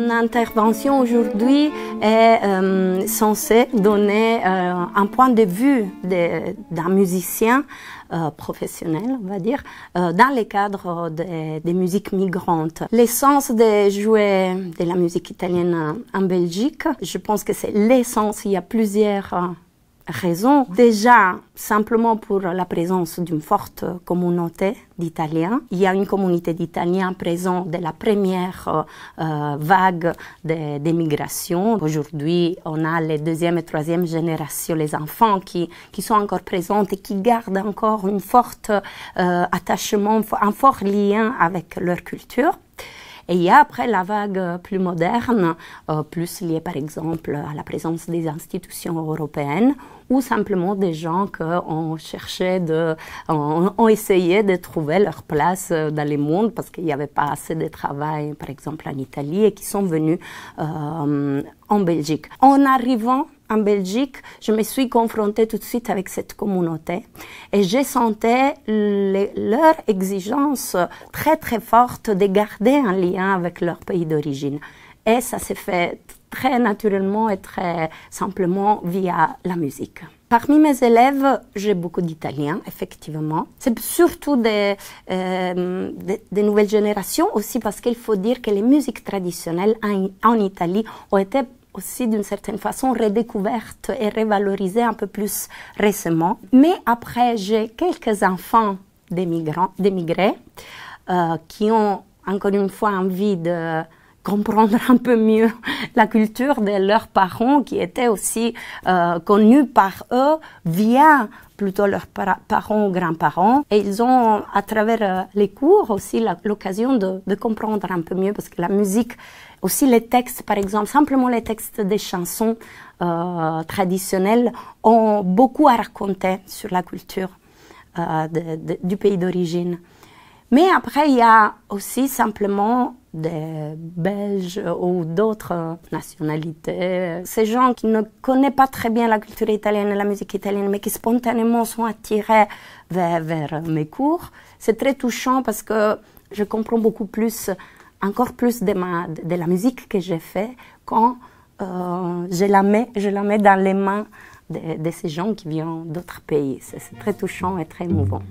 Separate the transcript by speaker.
Speaker 1: Mon intervention aujourd'hui est euh, censée donner euh, un point de vue d'un musicien euh, professionnel, on va dire, euh, dans le cadre des, des, musiques migrantes. L'essence de jouer de la musique italienne en Belgique, je pense que c'est l'essence. Il y a plusieurs raison Déjà, simplement pour la présence d'une forte communauté d'Italiens. Il y a une communauté d'Italiens présente de la première euh, euh, vague d'émigration. Aujourd'hui, on a les deuxième et troisième générations, les enfants qui, qui sont encore présents et qui gardent encore une forte euh, attachement, un fort lien avec leur culture. Et après la vague plus moderne, euh, plus liée par exemple à la présence des institutions européennes, ou simplement des gens qui ont cherché de, ont, essayé de trouver leur place euh, dans le monde parce qu'il n'y avait pas assez de travail, par exemple en Italie, et qui sont venus euh, en Belgique. En arrivant en Belgique, je me suis confrontée tout de suite avec cette communauté et j'ai senti leur exigence très très forte de garder un lien avec leur pays d'origine. Et ça s'est fait très naturellement et très simplement via la musique. Parmi mes élèves, j'ai beaucoup d'Italiens, effectivement. C'est surtout des, euh, des, nouvelles générations aussi parce qu'il faut dire que les musiques traditionnelles en Italie ont été aussi d'une certaine façon redécouverte et revalorisée un peu plus récemment. Mais après, j'ai quelques enfants d'émigrés, euh, qui ont encore une fois envie de comprendre un peu mieux la culture de leurs parents qui étaient aussi euh, connus par eux via plutôt leurs parents ou grands-parents. Et ils ont, à travers euh, les cours, aussi l'occasion de, comprendre un peu mieux, parce que la musique, aussi les textes, par exemple, simplement les textes des chansons euh, traditionnelles, ont beaucoup à raconter sur la culture du pays d'origine. Mais après, il y a aussi simplement des Belges ou d'autres nationalités. Ces gens qui ne connaissent pas très bien la culture italienne et la musique italienne, mais qui spontanément sont attirés vers, mes cours, c'est très touchant parce que je comprends beaucoup plus, encore plus de, ma, de la musique que j'ai faite quand euh, je, la mets, je la mets dans les mains de ces gens qui viennent d'autres pays. C'est très touchant et très émouvant.